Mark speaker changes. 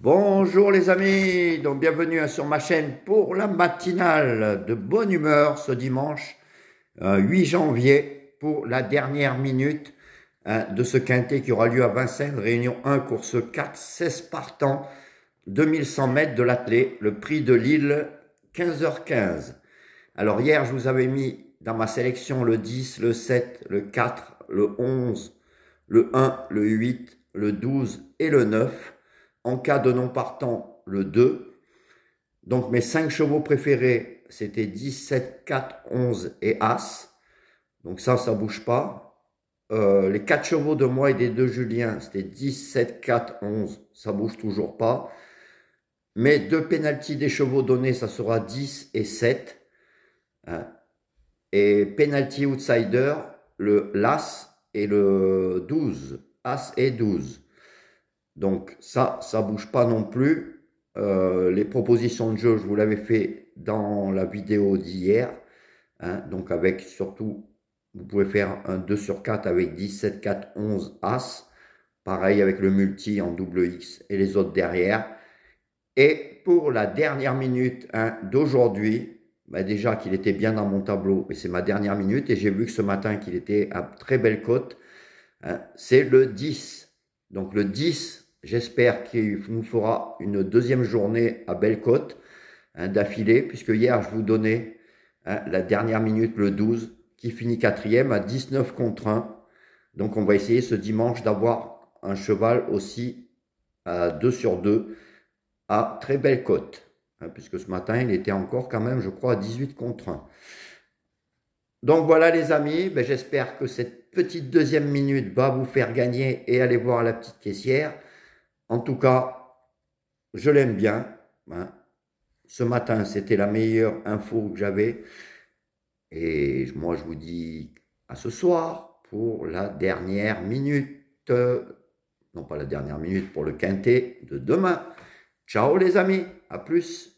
Speaker 1: Bonjour les amis, donc bienvenue hein, sur ma chaîne pour la matinale de bonne humeur ce dimanche 8 euh, janvier pour la dernière minute hein, de ce quintet qui aura lieu à Vincennes, réunion 1, course 4, 16 partants, 2100 mètres de l'athlé, le prix de Lille, 15h15. Alors hier, je vous avais mis dans ma sélection le 10, le 7, le 4, le 11, le 1, le 8, le 12 et le 9. En cas de non partant, le 2. Donc mes 5 chevaux préférés, c'était 17, 4, 11 et As. Donc ça, ça bouge pas. Euh, les 4 chevaux de moi et des deux Julien, c'était 17, 4, 11. Ça bouge toujours pas. Mais deux pénalties des chevaux donnés, ça sera 10 et 7. Hein. Et penalty outsider, le l'As et le 12. As et 12. Donc ça, ça ne bouge pas non plus. Euh, les propositions de jeu, je vous l'avais fait dans la vidéo d'hier. Hein. donc avec surtout, vous pouvez faire un 2 sur 4 avec 17 4, 11 As. Pareil avec le multi en double X et les autres derrière. Et pour la dernière minute hein, d'aujourd'hui, bah, déjà qu'il était bien dans mon tableau, et c'est ma dernière minute, et j'ai vu que ce matin qu'il était à très belle cote, hein, c'est le 10. Donc le 10 J'espère qu'il nous fera une deuxième journée à Bellecôte hein, d'affilée, puisque hier je vous donnais hein, la dernière minute, le 12, qui finit quatrième à 19 contre 1. Donc on va essayer ce dimanche d'avoir un cheval aussi à 2 sur 2 à très belle cote, hein, puisque ce matin il était encore quand même, je crois, à 18 contre 1. Donc voilà les amis, ben, j'espère que cette petite deuxième minute va vous faire gagner et aller voir la petite caissière. En tout cas, je l'aime bien. Hein. Ce matin, c'était la meilleure info que j'avais. Et moi, je vous dis à ce soir pour la dernière minute. Euh, non, pas la dernière minute pour le quintet de demain. Ciao les amis, à plus.